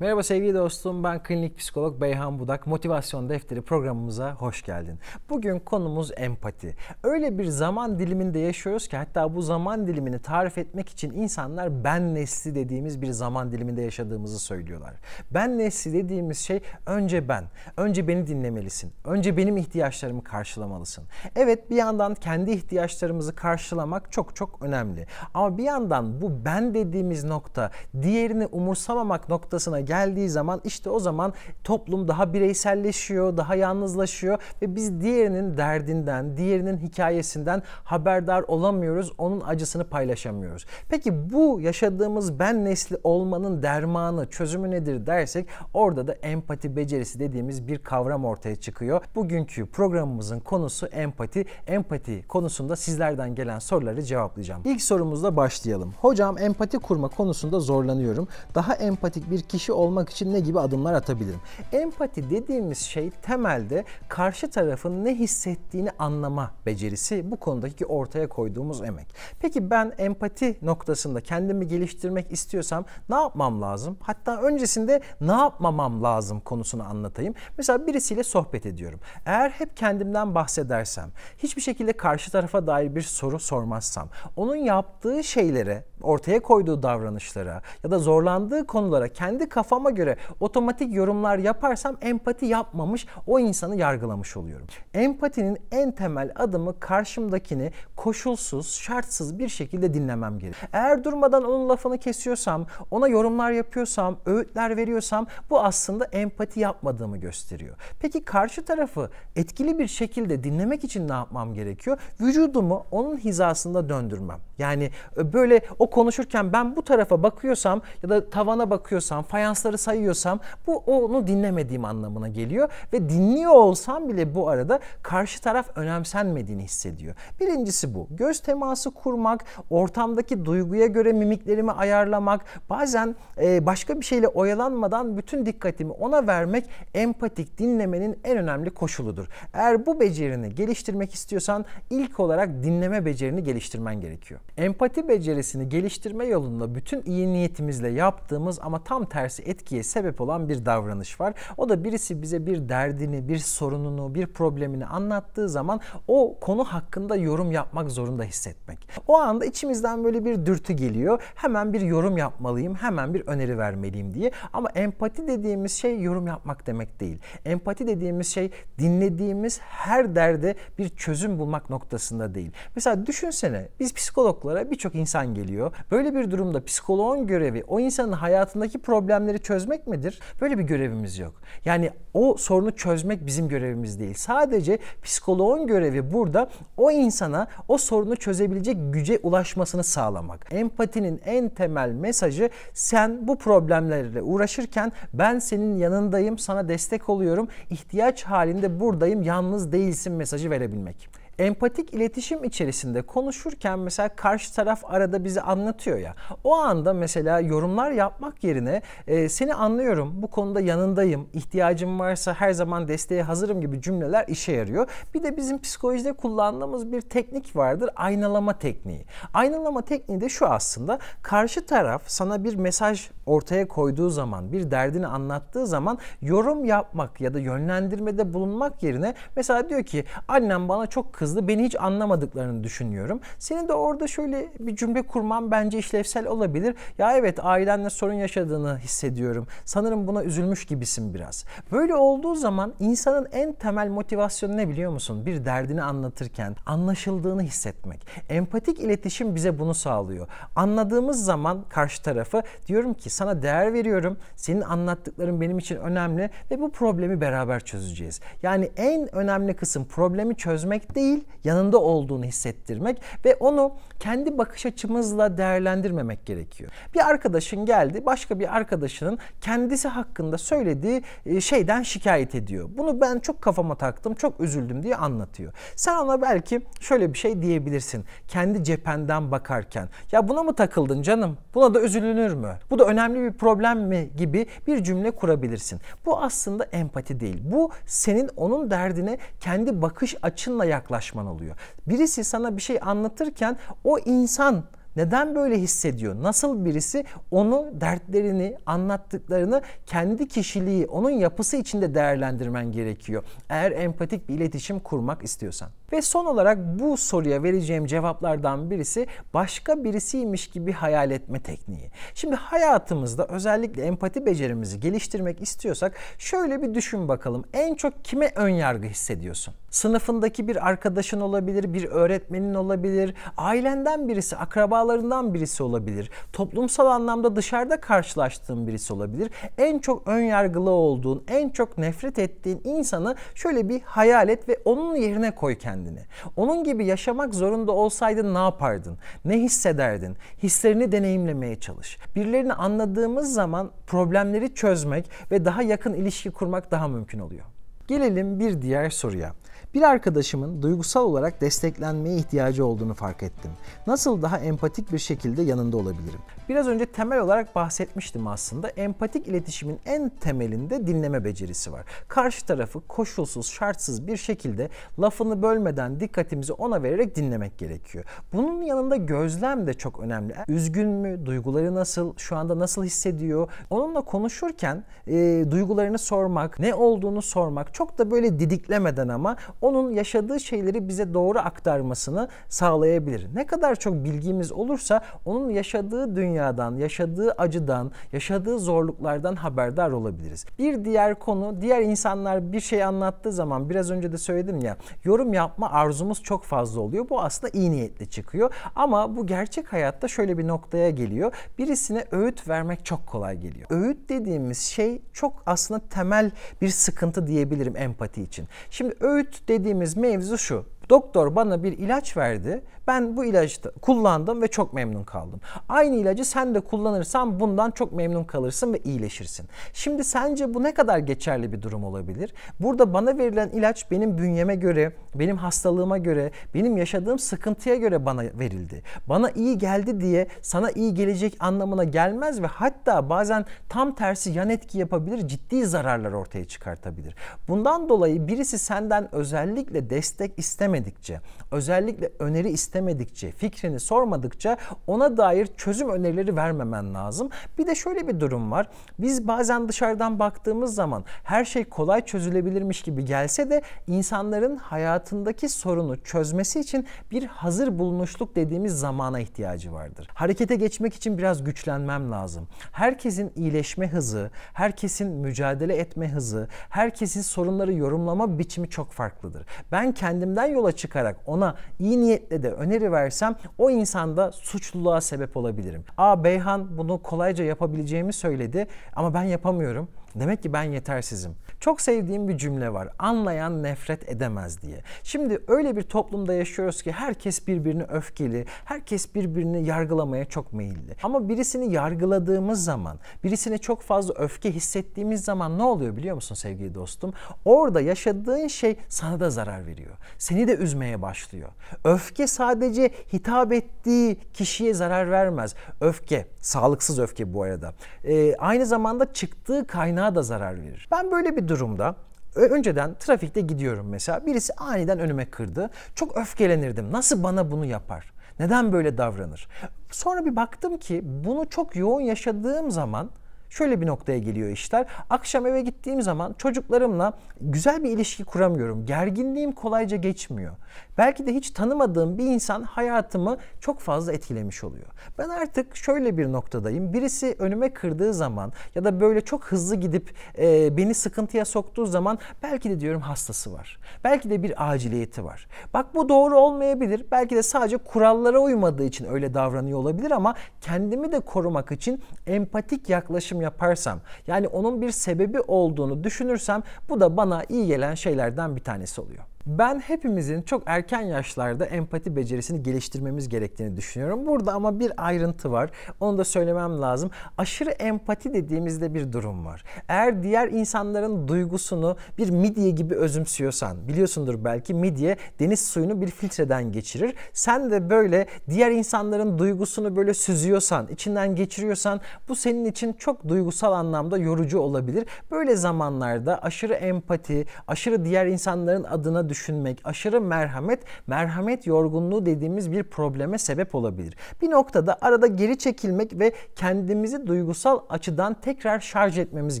Merhaba sevgili dostum ben klinik psikolog Beyhan Budak. Motivasyon Defteri programımıza hoş geldin. Bugün konumuz empati. Öyle bir zaman diliminde yaşıyoruz ki hatta bu zaman dilimini tarif etmek için insanlar ben nesli dediğimiz bir zaman diliminde yaşadığımızı söylüyorlar. Ben nesli dediğimiz şey önce ben. Önce beni dinlemelisin. Önce benim ihtiyaçlarımı karşılamalısın. Evet bir yandan kendi ihtiyaçlarımızı karşılamak çok çok önemli. Ama bir yandan bu ben dediğimiz nokta diğerini umursamamak noktasına geldiği zaman işte o zaman toplum daha bireyselleşiyor, daha yalnızlaşıyor ve biz diğerinin derdinden, diğerinin hikayesinden haberdar olamıyoruz, onun acısını paylaşamıyoruz. Peki bu yaşadığımız ben nesli olmanın dermanı, çözümü nedir dersek orada da empati becerisi dediğimiz bir kavram ortaya çıkıyor. Bugünkü programımızın konusu empati. Empati konusunda sizlerden gelen soruları cevaplayacağım. İlk sorumuzla başlayalım. Hocam empati kurma konusunda zorlanıyorum. Daha empatik bir kişi olmak için ne gibi adımlar atabilirim? Empati dediğimiz şey temelde karşı tarafın ne hissettiğini anlama becerisi bu konudaki ortaya koyduğumuz emek. Peki ben empati noktasında kendimi geliştirmek istiyorsam ne yapmam lazım? Hatta öncesinde ne yapmamam lazım konusunu anlatayım. Mesela birisiyle sohbet ediyorum. Eğer hep kendimden bahsedersem, hiçbir şekilde karşı tarafa dair bir soru sormazsam, onun yaptığı şeylere, ortaya koyduğu davranışlara ya da zorlandığı konulara kendi kafamda kafama göre otomatik yorumlar yaparsam empati yapmamış o insanı yargılamış oluyorum. Empatinin en temel adımı karşımdakini koşulsuz, şartsız bir şekilde dinlemem gerek. Eğer durmadan onun lafını kesiyorsam, ona yorumlar yapıyorsam, öğütler veriyorsam bu aslında empati yapmadığımı gösteriyor. Peki karşı tarafı etkili bir şekilde dinlemek için ne yapmam gerekiyor? Vücudumu onun hizasında döndürmem. Yani e, böyle o konuşurken ben bu tarafa bakıyorsam ya da tavana bakıyorsam, fayans referansları sayıyorsam bu onu dinlemediğim anlamına geliyor ve dinliyor olsam bile bu arada karşı taraf önemsenmediğini hissediyor. Birincisi bu. Göz teması kurmak, ortamdaki duyguya göre mimiklerimi ayarlamak, bazen e, başka bir şeyle oyalanmadan bütün dikkatimi ona vermek empatik dinlemenin en önemli koşuludur. Eğer bu becerini geliştirmek istiyorsan ilk olarak dinleme becerini geliştirmen gerekiyor. Empati becerisini geliştirme yolunda bütün iyi niyetimizle yaptığımız ama tam tersi etkiye sebep olan bir davranış var. O da birisi bize bir derdini, bir sorununu, bir problemini anlattığı zaman o konu hakkında yorum yapmak zorunda hissetmek. O anda içimizden böyle bir dürtü geliyor. Hemen bir yorum yapmalıyım, hemen bir öneri vermeliyim diye. Ama empati dediğimiz şey yorum yapmak demek değil. Empati dediğimiz şey dinlediğimiz her derde bir çözüm bulmak noktasında değil. Mesela düşünsene biz psikologlara birçok insan geliyor. Böyle bir durumda psikoloğun görevi o insanın hayatındaki problemleri sorunları çözmek midir? Böyle bir görevimiz yok. Yani o sorunu çözmek bizim görevimiz değil. Sadece psikoloğun görevi burada o insana o sorunu çözebilecek güce ulaşmasını sağlamak. Empatinin en temel mesajı sen bu problemlerle uğraşırken ben senin yanındayım, sana destek oluyorum, ihtiyaç halinde buradayım, yalnız değilsin mesajı verebilmek empatik iletişim içerisinde konuşurken mesela karşı taraf arada bizi anlatıyor ya. O anda mesela yorumlar yapmak yerine e, seni anlıyorum, bu konuda yanındayım, ihtiyacım varsa her zaman desteğe hazırım gibi cümleler işe yarıyor. Bir de bizim psikolojide kullandığımız bir teknik vardır, aynalama tekniği. Aynalama tekniği de şu aslında, karşı taraf sana bir mesaj ortaya koyduğu zaman, bir derdini anlattığı zaman yorum yapmak ya da yönlendirmede bulunmak yerine mesela diyor ki annem bana çok kız hızlı beni hiç anlamadıklarını düşünüyorum. Senin de orada şöyle bir cümle kurman bence işlevsel olabilir. Ya evet ailenle sorun yaşadığını hissediyorum. Sanırım buna üzülmüş gibisin biraz. Böyle olduğu zaman insanın en temel motivasyonu ne biliyor musun? Bir derdini anlatırken anlaşıldığını hissetmek. Empatik iletişim bize bunu sağlıyor. Anladığımız zaman karşı tarafı diyorum ki sana değer veriyorum. Senin anlattıkların benim için önemli ve bu problemi beraber çözeceğiz. Yani en önemli kısım problemi çözmek değil, değil yanında olduğunu hissettirmek ve onu kendi bakış açımızla değerlendirmemek gerekiyor. Bir arkadaşın geldi başka bir arkadaşının kendisi hakkında söylediği e, şeyden şikayet ediyor. Bunu ben çok kafama taktım çok üzüldüm diye anlatıyor. Sen ona belki şöyle bir şey diyebilirsin kendi cephenden bakarken ya buna mı takıldın canım buna da üzülünür mü? Bu da önemli bir problem mi gibi bir cümle kurabilirsin. Bu aslında empati değil. Bu senin onun derdine kendi bakış açınla yaklaş ulaşman oluyor. Birisi sana bir şey anlatırken o insan neden böyle hissediyor? Nasıl birisi onu dertlerini, anlattıklarını kendi kişiliği, onun yapısı içinde değerlendirmen gerekiyor. Eğer empatik bir iletişim kurmak istiyorsan. Ve son olarak bu soruya vereceğim cevaplardan birisi başka birisiymiş gibi hayal etme tekniği. Şimdi hayatımızda özellikle empati becerimizi geliştirmek istiyorsak şöyle bir düşün bakalım. En çok kime ön yargı hissediyorsun? Sınıfındaki bir arkadaşın olabilir, bir öğretmenin olabilir, ailenden birisi, akrabalar akrabalarından birisi olabilir. Toplumsal anlamda dışarıda karşılaştığın birisi olabilir. En çok ön yargılı olduğun, en çok nefret ettiğin insanı şöyle bir hayal et ve onun yerine koy kendini. Onun gibi yaşamak zorunda olsaydın ne yapardın? Ne hissederdin? Hislerini deneyimlemeye çalış. Birilerini anladığımız zaman problemleri çözmek ve daha yakın ilişki kurmak daha mümkün oluyor. Gelelim bir diğer soruya. Bir arkadaşımın duygusal olarak desteklenmeye ihtiyacı olduğunu fark ettim. Nasıl daha empatik bir şekilde yanında olabilirim? Biraz önce temel olarak bahsetmiştim aslında. Empatik iletişimin en temelinde dinleme becerisi var. Karşı tarafı koşulsuz, şartsız bir şekilde lafını bölmeden dikkatimizi ona vererek dinlemek gerekiyor. Bunun yanında gözlem de çok önemli. Üzgün mü? Duyguları nasıl? Şu anda nasıl hissediyor? Onunla konuşurken e, duygularını sormak, ne olduğunu sormak çok da böyle didiklemeden ama onun yaşadığı şeyleri bize doğru aktarmasını sağlayabilir. Ne kadar çok bilgimiz olursa onun yaşadığı dünyadan, yaşadığı acıdan, yaşadığı zorluklardan haberdar olabiliriz. Bir diğer konu, diğer insanlar bir şey anlattığı zaman biraz önce de söyledim ya, yorum yapma arzumuz çok fazla oluyor. Bu aslında iyi niyetle çıkıyor ama bu gerçek hayatta şöyle bir noktaya geliyor. Birisine öğüt vermek çok kolay geliyor. Öğüt dediğimiz şey çok aslında temel bir sıkıntı diyebilirim empati için. Şimdi öğüt dediğimiz mevzu şu. Doktor bana bir ilaç verdi. Ben bu ilacı kullandım ve çok memnun kaldım. Aynı ilacı sen de kullanırsan bundan çok memnun kalırsın ve iyileşirsin. Şimdi sence bu ne kadar geçerli bir durum olabilir? Burada bana verilen ilaç benim bünyeme göre, benim hastalığıma göre, benim yaşadığım sıkıntıya göre bana verildi. Bana iyi geldi diye sana iyi gelecek anlamına gelmez ve hatta bazen tam tersi yan etki yapabilir, ciddi zararlar ortaya çıkartabilir. Bundan dolayı birisi senden özellikle destek istemedi istemedikçe, özellikle öneri istemedikçe, fikrini sormadıkça ona dair çözüm önerileri vermemen lazım. Bir de şöyle bir durum var. Biz bazen dışarıdan baktığımız zaman her şey kolay çözülebilirmiş gibi gelse de insanların hayatındaki sorunu çözmesi için bir hazır bulunuşluk dediğimiz zamana ihtiyacı vardır. Harekete geçmek için biraz güçlenmem lazım. Herkesin iyileşme hızı, herkesin mücadele etme hızı, herkesin sorunları yorumlama biçimi çok farklıdır. Ben kendimden yola yola çıkarak ona iyi niyetle de öneri versem o insanda suçluluğa sebep olabilirim. Aa Beyhan bunu kolayca yapabileceğimi söyledi ama ben yapamıyorum. Demek ki ben yetersizim. Çok sevdiğim bir cümle var. Anlayan nefret edemez diye. Şimdi öyle bir toplumda yaşıyoruz ki herkes birbirini öfkeli, herkes birbirini yargılamaya çok meyilli. Ama birisini yargıladığımız zaman, birisine çok fazla öfke hissettiğimiz zaman ne oluyor biliyor musun sevgili dostum? Orada yaşadığın şey sana da zarar veriyor. Seni de üzmeye başlıyor. Öfke sadece hitap ettiği kişiye zarar vermez. Öfke, sağlıksız öfke bu arada. Ee, aynı zamanda çıktığı kaynağı kaynağa da zarar verir. Ben böyle bir durumda önceden trafikte gidiyorum mesela. Birisi aniden önüme kırdı. Çok öfkelenirdim. Nasıl bana bunu yapar? Neden böyle davranır? Sonra bir baktım ki bunu çok yoğun yaşadığım zaman Şöyle bir noktaya geliyor işler. Akşam eve gittiğim zaman çocuklarımla güzel bir ilişki kuramıyorum. Gerginliğim kolayca geçmiyor. Belki de hiç tanımadığım bir insan hayatımı çok fazla etkilemiş oluyor. Ben artık şöyle bir noktadayım. Birisi önüme kırdığı zaman ya da böyle çok hızlı gidip e, beni sıkıntıya soktuğu zaman belki de diyorum hastası var. Belki de bir aciliyeti var. Bak bu doğru olmayabilir. Belki de sadece kurallara uymadığı için öyle davranıyor olabilir ama kendimi de korumak için empatik yaklaşım paylaşım yaparsam yani onun bir sebebi olduğunu düşünürsem bu da bana iyi gelen şeylerden bir tanesi oluyor. Ben hepimizin çok erken yaşlarda empati becerisini geliştirmemiz gerektiğini düşünüyorum. Burada ama bir ayrıntı var. Onu da söylemem lazım. Aşırı empati dediğimizde bir durum var. Eğer diğer insanların duygusunu bir midye gibi özümsüyorsan, biliyorsundur belki midye deniz suyunu bir filtreden geçirir. Sen de böyle diğer insanların duygusunu böyle süzüyorsan, içinden geçiriyorsan bu senin için çok duygusal anlamda yorucu olabilir. Böyle zamanlarda aşırı empati, aşırı diğer insanların adına düşün düşünmek, aşırı merhamet, merhamet yorgunluğu dediğimiz bir probleme sebep olabilir. Bir noktada arada geri çekilmek ve kendimizi duygusal açıdan tekrar şarj etmemiz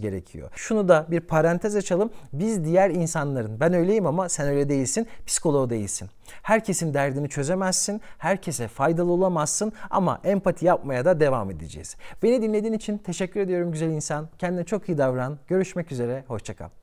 gerekiyor. Şunu da bir parantez açalım. Biz diğer insanların, ben öyleyim ama sen öyle değilsin, psikoloğu değilsin. Herkesin derdini çözemezsin, herkese faydalı olamazsın ama empati yapmaya da devam edeceğiz. Beni dinlediğin için teşekkür ediyorum güzel insan. Kendine çok iyi davran. Görüşmek üzere, hoşçakal.